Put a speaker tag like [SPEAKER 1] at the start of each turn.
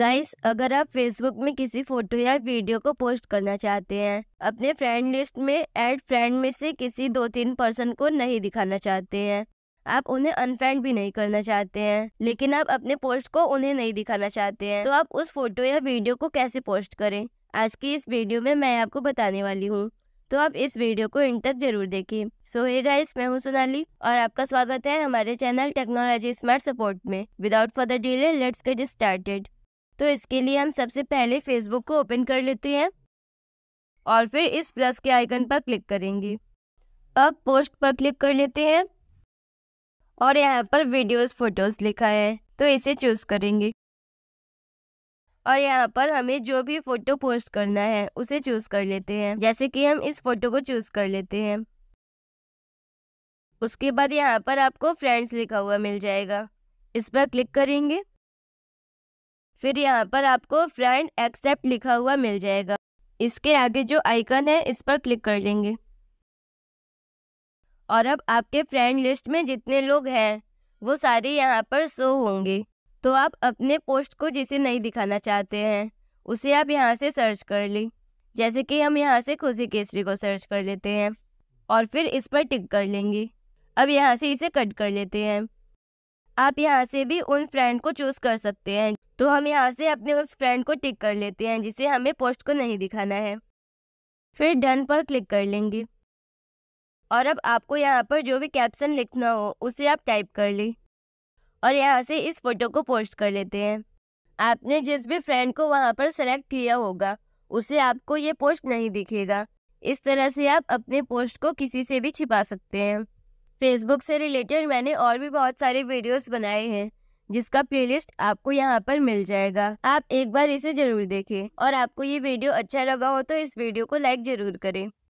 [SPEAKER 1] guys अगर आप Facebook में किसी फोटो या वीडियो को पोस्ट करना चाहते हैं अपने फ्रेंड लिस्ट में एड फ्रेंड में से किसी दो तीन पर्सन को नहीं दिखाना चाहते हैं आप उन्हें अनफ्रेंड भी नहीं करना चाहते हैं लेकिन आप अपने पोस्ट को उन्हें नहीं दिखाना चाहते हैं तो आप उस फोटो या वीडियो को कैसे पोस्ट करें आज की इस वीडियो में मैं आपको बताने वाली हूँ तो आप इस वीडियो को इन तक जरूर देखें सो हे गाइस मैं हूँ सोनाली और आपका स्वागत है हमारे चैनल टेक्नोलॉजी स्मार्ट सपोर्ट में without further delay let's get started तो इसके लिए हम सबसे पहले फेसबुक को ओपन कर लेते हैं और फिर इस प्लस के आइकन पर क्लिक करेंगे अब पोस्ट पर क्लिक कर लेते हैं और यहाँ पर वीडियोस फोटोज़ लिखा है तो इसे चूज़ करेंगे और यहाँ पर हमें जो भी फ़ोटो पोस्ट करना है उसे चूज़ कर लेते हैं जैसे कि हम इस फ़ोटो को चूज़ कर लेते हैं उसके बाद यहाँ पर आपको फ्रेंड्स लिखा हुआ मिल जाएगा इस पर क्लिक करेंगे फिर यहाँ पर आपको फ्रेंड एक्सेप्ट लिखा हुआ मिल जाएगा इसके आगे जो आइकन है इस पर क्लिक कर लेंगे और अब आपके फ्रेंड लिस्ट में जितने लोग हैं वो सारे यहाँ पर शो होंगे तो आप अपने पोस्ट को जिसे नहीं दिखाना चाहते हैं उसे आप यहाँ से सर्च कर लें जैसे कि हम यहाँ से खुशी केसरी को सर्च कर लेते हैं और फिर इस पर टिक कर लेंगे अब यहाँ से इसे कट कर लेते हैं आप यहाँ से भी उन फ्रेंड को चूज कर सकते हैं तो हम यहाँ से अपने उस फ्रेंड को टिक कर लेते हैं जिसे हमें पोस्ट को नहीं दिखाना है फिर डन पर क्लिक कर लेंगे और अब आपको यहाँ पर जो भी कैप्शन लिखना हो उसे आप टाइप कर ली और यहाँ से इस फोटो को पोस्ट कर लेते हैं आपने जिस भी फ्रेंड को वहाँ पर सेलेक्ट किया होगा उसे आपको ये पोस्ट नहीं दिखेगा इस तरह से आप अपने पोस्ट को किसी से भी छिपा सकते हैं फेसबुक से रिलेटेड मैंने और भी बहुत सारे वीडियोस बनाए हैं जिसका प्लेलिस्ट आपको यहाँ पर मिल जाएगा आप एक बार इसे जरूर देखें और आपको ये वीडियो अच्छा लगा हो तो इस वीडियो को लाइक जरूर करें